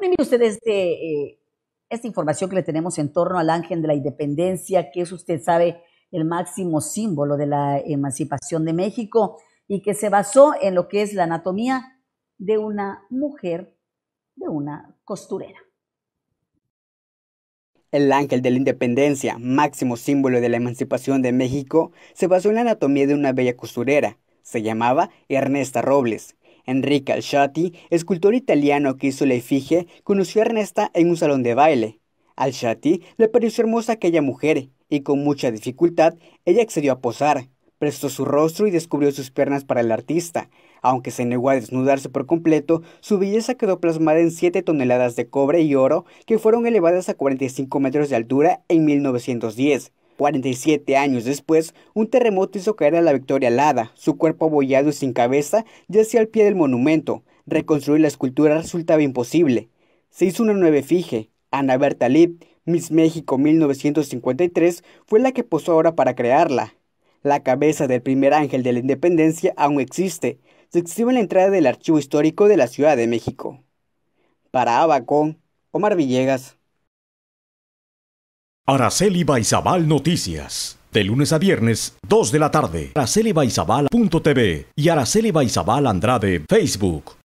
Bueno, usted, este, eh, esta información que le tenemos en torno al ángel de la independencia, que es, usted sabe, el máximo símbolo de la emancipación de México y que se basó en lo que es la anatomía de una mujer, de una costurera. El ángel de la independencia, máximo símbolo de la emancipación de México, se basó en la anatomía de una bella costurera. Se llamaba Ernesta Robles, Enrique Alciati, escultor italiano que hizo la efigie, conoció a Ernesta en un salón de baile. Alciati le pareció hermosa aquella mujer y con mucha dificultad ella accedió a posar. Prestó su rostro y descubrió sus piernas para el artista. Aunque se negó a desnudarse por completo, su belleza quedó plasmada en 7 toneladas de cobre y oro que fueron elevadas a 45 metros de altura en 1910. 47 años después, un terremoto hizo caer a la Victoria Alada, su cuerpo abollado y sin cabeza yacía al pie del monumento. Reconstruir la escultura resultaba imposible. Se hizo una nueva efigie, Ana Berta Miss México 1953, fue la que posó ahora para crearla. La cabeza del primer ángel de la independencia aún existe, se exhibe en la entrada del Archivo Histórico de la Ciudad de México. Para Abacón, Omar Villegas. Araceli Baizabal Noticias. De lunes a viernes, 2 de la tarde. Araceli Baizabal.tv y Araceli Baizabal Andrade, Facebook.